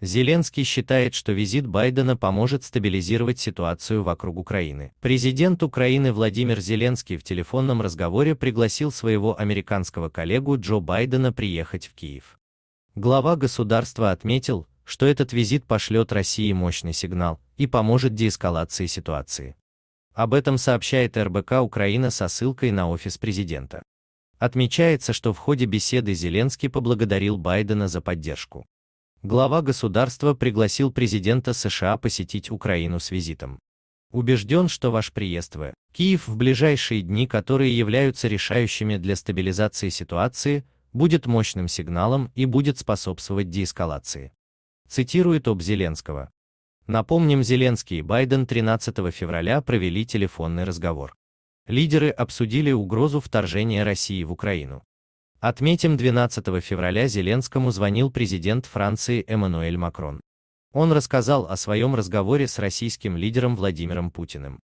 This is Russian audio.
Зеленский считает, что визит Байдена поможет стабилизировать ситуацию вокруг Украины. Президент Украины Владимир Зеленский в телефонном разговоре пригласил своего американского коллегу Джо Байдена приехать в Киев. Глава государства отметил, что этот визит пошлет России мощный сигнал и поможет деэскалации ситуации. Об этом сообщает РБК Украина со ссылкой на офис президента. Отмечается, что в ходе беседы Зеленский поблагодарил Байдена за поддержку глава государства пригласил президента США посетить Украину с визитом. Убежден, что ваш приезд в Киев в ближайшие дни, которые являются решающими для стабилизации ситуации, будет мощным сигналом и будет способствовать деэскалации. Цитирует об Зеленского. Напомним, Зеленский и Байден 13 февраля провели телефонный разговор. Лидеры обсудили угрозу вторжения России в Украину. Отметим, 12 февраля Зеленскому звонил президент Франции Эммануэль Макрон. Он рассказал о своем разговоре с российским лидером Владимиром Путиным.